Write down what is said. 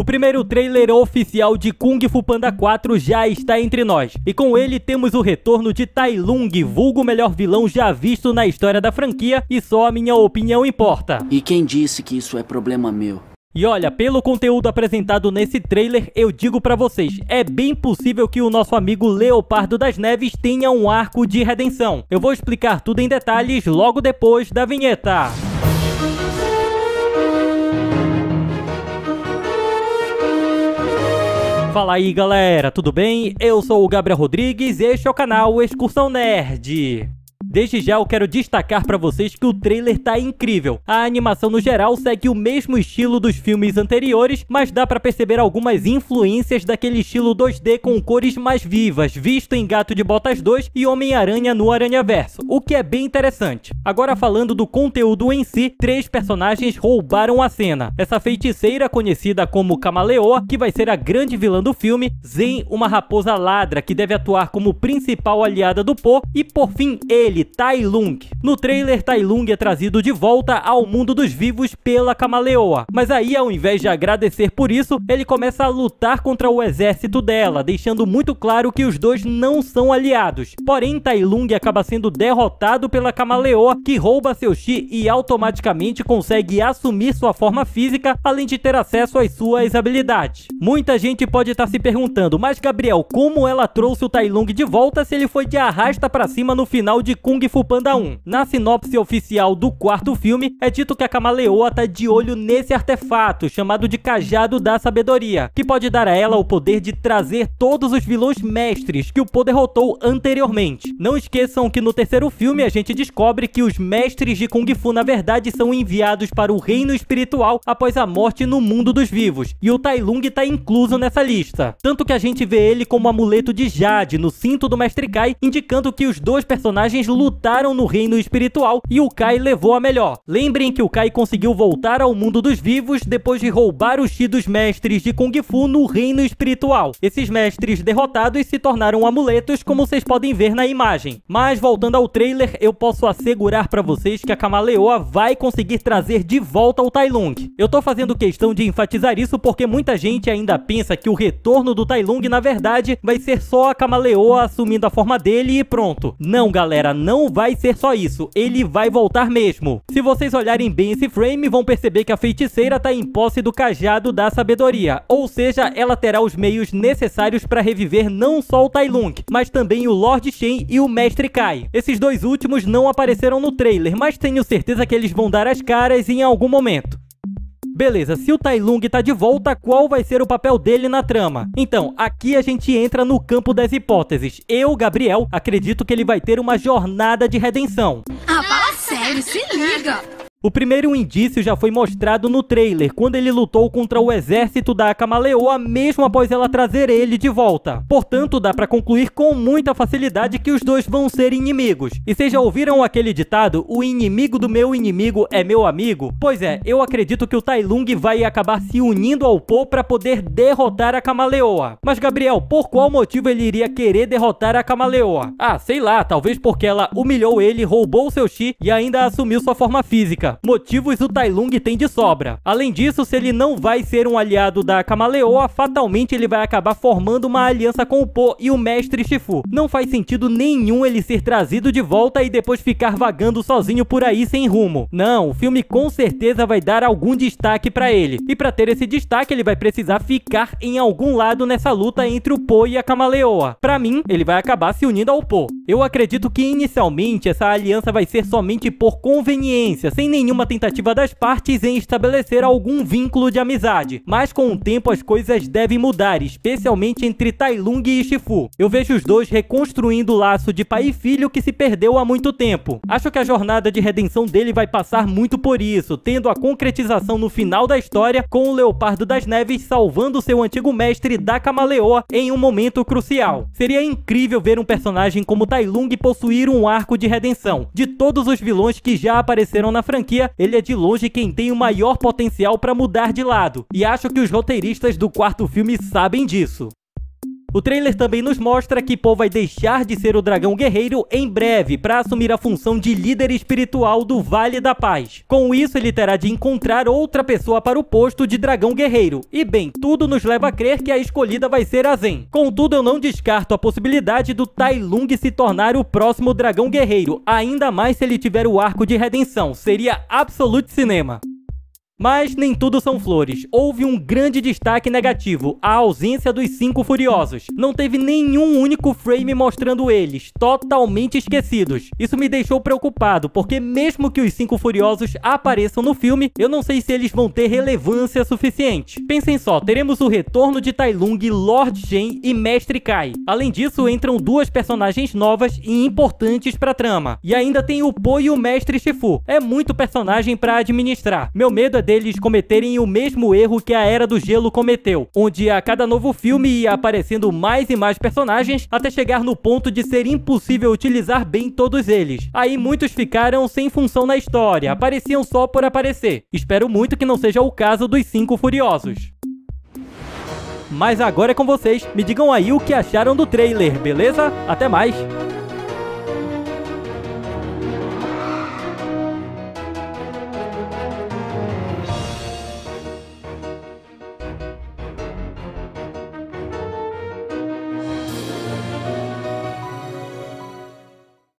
O primeiro trailer oficial de Kung Fu Panda 4 já está entre nós, e com ele temos o retorno de Tai Lung, vulgo melhor vilão já visto na história da franquia, e só a minha opinião importa. E quem disse que isso é problema meu? E olha, pelo conteúdo apresentado nesse trailer, eu digo pra vocês, é bem possível que o nosso amigo Leopardo das Neves tenha um arco de redenção. Eu vou explicar tudo em detalhes logo depois da vinheta. Fala aí galera, tudo bem? Eu sou o Gabriel Rodrigues e este é o canal Excursão Nerd. Desde já eu quero destacar para vocês que o trailer tá incrível. A animação no geral segue o mesmo estilo dos filmes anteriores, mas dá para perceber algumas influências daquele estilo 2D com cores mais vivas, visto em Gato de Botas 2 e Homem-Aranha no Aranhaverso, o que é bem interessante. Agora falando do conteúdo em si, três personagens roubaram a cena. Essa feiticeira, conhecida como Camaleoa, que vai ser a grande vilã do filme, Zen, uma raposa ladra que deve atuar como principal aliada do Po, e por fim ele, ele Tai Lung. No trailer, Tai Lung é trazido de volta ao mundo dos vivos pela Camaleoa, mas aí ao invés de agradecer por isso, ele começa a lutar contra o exército dela, deixando muito claro que os dois não são aliados. Porém, Tai Lung acaba sendo derrotado pela Camaleoa, que rouba seu Chi e automaticamente consegue assumir sua forma física, além de ter acesso às suas habilidades. Muita gente pode estar se perguntando, mas Gabriel, como ela trouxe o Tai Lung de volta se ele foi de arrasta para cima no final de Kung Fu Panda 1. Na sinopse oficial do quarto filme, é dito que a camaleoa tá de olho nesse artefato, chamado de Cajado da Sabedoria, que pode dar a ela o poder de trazer todos os vilões mestres que o Po derrotou anteriormente. Não esqueçam que no terceiro filme a gente descobre que os mestres de Kung Fu na verdade são enviados para o reino espiritual após a morte no mundo dos vivos, e o Tai Lung tá incluso nessa lista. Tanto que a gente vê ele como amuleto de Jade no cinto do Mestre Kai, indicando que os dois personagens lutaram no reino espiritual e o Kai levou a melhor. Lembrem que o Kai conseguiu voltar ao mundo dos vivos depois de roubar o chi dos mestres de Kung Fu no reino espiritual. Esses mestres derrotados se tornaram amuletos, como vocês podem ver na imagem. Mas voltando ao trailer, eu posso assegurar para vocês que a Camaleoa vai conseguir trazer de volta o Tai Lung. Eu tô fazendo questão de enfatizar isso porque muita gente ainda pensa que o retorno do Tai Lung, na verdade, vai ser só a Camaleoa assumindo a forma dele e pronto. Não, galera, não não vai ser só isso, ele vai voltar mesmo. Se vocês olharem bem esse frame, vão perceber que a feiticeira tá em posse do cajado da sabedoria, ou seja, ela terá os meios necessários para reviver não só o Tai Lung, mas também o Lord Shen e o Mestre Kai. Esses dois últimos não apareceram no trailer, mas tenho certeza que eles vão dar as caras em algum momento. Beleza, se o Tai Lung tá de volta, qual vai ser o papel dele na trama? Então, aqui a gente entra no campo das hipóteses. Eu, Gabriel, acredito que ele vai ter uma jornada de redenção. Ah, fala sério, se liga! O primeiro indício já foi mostrado no trailer, quando ele lutou contra o exército da Camaleoa mesmo após ela trazer ele de volta. Portanto, dá para concluir com muita facilidade que os dois vão ser inimigos. E vocês já ouviram aquele ditado, o inimigo do meu inimigo é meu amigo? Pois é, eu acredito que o Tai Lung vai acabar se unindo ao Po para poder derrotar a Camaleoa. Mas Gabriel, por qual motivo ele iria querer derrotar a Camaleoa? Ah, sei lá, talvez porque ela humilhou ele, roubou seu Chi e ainda assumiu sua forma física. Motivos o Tai Lung tem de sobra. Além disso, se ele não vai ser um aliado da Camaleoa, fatalmente ele vai acabar formando uma aliança com o Po e o Mestre Shifu. Não faz sentido nenhum ele ser trazido de volta e depois ficar vagando sozinho por aí sem rumo. Não, o filme com certeza vai dar algum destaque para ele. E para ter esse destaque, ele vai precisar ficar em algum lado nessa luta entre o Po e a Camaleoa. Para mim, ele vai acabar se unindo ao Po. Eu acredito que inicialmente essa aliança vai ser somente por conveniência, sem nem nenhuma tentativa das partes em estabelecer algum vínculo de amizade, mas com o tempo as coisas devem mudar, especialmente entre Tai Lung e Shifu. Eu vejo os dois reconstruindo o laço de pai e filho que se perdeu há muito tempo. Acho que a jornada de redenção dele vai passar muito por isso, tendo a concretização no final da história com o Leopardo das Neves salvando seu antigo mestre da Camaleoa em um momento crucial. Seria incrível ver um personagem como Tai Lung possuir um arco de redenção. De todos os vilões que já apareceram na franquia, franquia, ele é de longe quem tem o maior potencial para mudar de lado. E acho que os roteiristas do quarto filme sabem disso. O trailer também nos mostra que Poe vai deixar de ser o dragão guerreiro em breve para assumir a função de líder espiritual do Vale da Paz. Com isso, ele terá de encontrar outra pessoa para o posto de dragão guerreiro. E bem, tudo nos leva a crer que a escolhida vai ser a Zen. Contudo, eu não descarto a possibilidade do Tai Lung se tornar o próximo dragão guerreiro, ainda mais se ele tiver o arco de redenção. Seria absoluto cinema. Mas nem tudo são flores. Houve um grande destaque negativo, a ausência dos cinco furiosos. Não teve nenhum único frame mostrando eles, totalmente esquecidos. Isso me deixou preocupado, porque mesmo que os cinco furiosos apareçam no filme, eu não sei se eles vão ter relevância suficiente. Pensem só, teremos o retorno de Tai Lung, Lord Gen e Mestre Kai. Além disso, entram duas personagens novas e importantes pra trama. E ainda tem o Po e o Mestre Shifu. É muito personagem pra administrar. Meu medo é deles cometerem o mesmo erro que a Era do Gelo cometeu, onde a cada novo filme ia aparecendo mais e mais personagens até chegar no ponto de ser impossível utilizar bem todos eles. Aí muitos ficaram sem função na história, apareciam só por aparecer. Espero muito que não seja o caso dos Cinco Furiosos. Mas agora é com vocês, me digam aí o que acharam do trailer, beleza? Até mais!